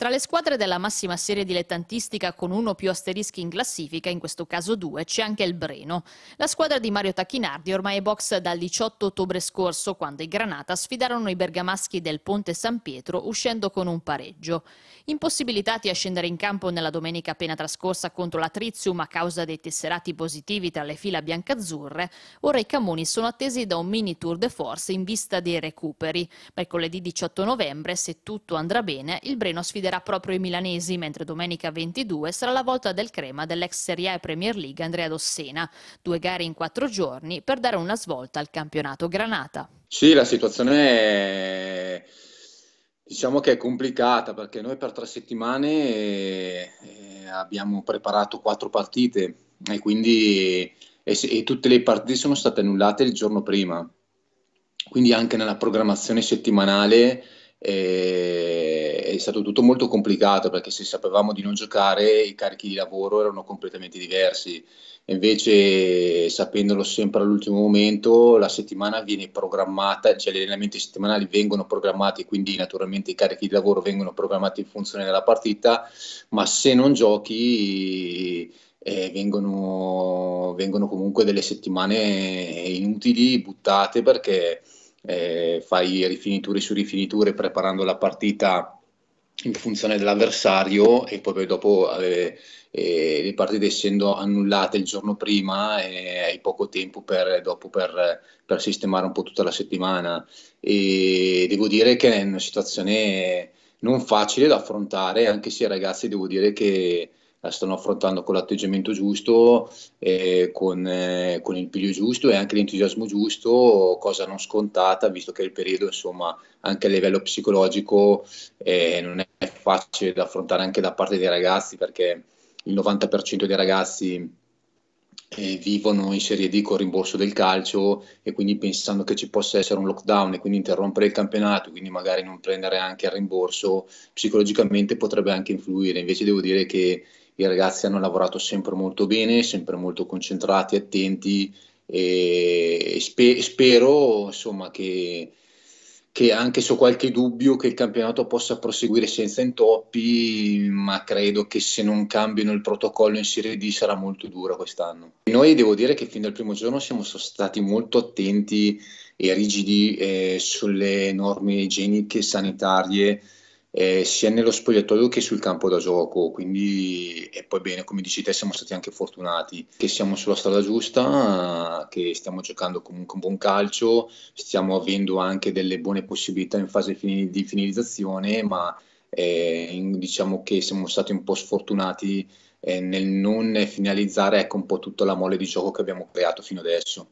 Tra le squadre della massima serie dilettantistica con uno o più asterischi in classifica, in questo caso due, c'è anche il Breno. La squadra di Mario Tacchinardi ormai è box dal 18 ottobre scorso, quando i Granata sfidarono i bergamaschi del Ponte San Pietro uscendo con un pareggio. Impossibilitati a scendere in campo nella domenica appena trascorsa contro la Trizium a causa dei tesserati positivi tra le fila biancazzurre, ora i Camoni sono attesi da un mini tour de force in vista dei recuperi. Mercoledì 18 novembre, se tutto andrà bene, il Breno sfiderà sfiderà proprio i milanesi, mentre domenica 22 sarà la volta del crema dell'ex Serie A e Premier League Andrea Dossena. Due gare in quattro giorni per dare una svolta al campionato Granata. Sì, la situazione è... Diciamo che è complicata perché noi per tre settimane eh, abbiamo preparato quattro partite e quindi e, e tutte le partite sono state annullate il giorno prima. Quindi anche nella programmazione settimanale e è stato tutto molto complicato perché se sapevamo di non giocare i carichi di lavoro erano completamente diversi. Invece, sapendolo sempre all'ultimo momento, la settimana viene programmata, cioè gli allenamenti settimanali vengono programmati, quindi naturalmente i carichi di lavoro vengono programmati in funzione della partita, ma se non giochi eh, vengono, vengono comunque delle settimane inutili, buttate perché eh, fai rifiniture su rifiniture preparando la partita in funzione dell'avversario e poi dopo eh, eh, le partite essendo annullate il giorno prima eh, hai poco tempo per, dopo per, per, sistemare un po' tutta la settimana e devo dire che è una situazione non facile da affrontare anche se ai ragazzi devo dire che la eh, stanno affrontando con l'atteggiamento giusto, eh, con, eh, con, il piglio giusto e anche l'entusiasmo giusto, cosa non scontata, visto che il periodo, insomma, anche a livello psicologico eh, non è facile da affrontare anche da parte dei ragazzi, perché il 90% dei ragazzi eh, vivono in Serie D con rimborso del calcio e quindi pensando che ci possa essere un lockdown e quindi interrompere il campionato, quindi magari non prendere anche il rimborso, psicologicamente potrebbe anche influire. Invece devo dire che i ragazzi hanno lavorato sempre molto bene, sempre molto concentrati, attenti e spe- spero insomma, che, che, anche se ho qualche dubbio che il campionato possa proseguire senza intoppi, ma credo che se non cambiano il protocollo in Serie D sarà molto dura quest'anno. Noi devo dire che fin dal primo giorno siamo stati molto attenti e rigidi eh, sulle norme igieniche e sanitarie eh, sia nello spogliatoio che sul campo da gioco. Quindi, e poi bene, come dici te, siamo stati anche fortunati che siamo sulla strada giusta, che stiamo giocando comunque un buon calcio, stiamo avendo anche delle buone possibilità in fase fin- di finalizzazione, ma eh, in, diciamo che siamo stati un po' sfortunati eh, nel non finalizzare ecco, un po' tutta la mole di gioco che abbiamo creato fino adesso.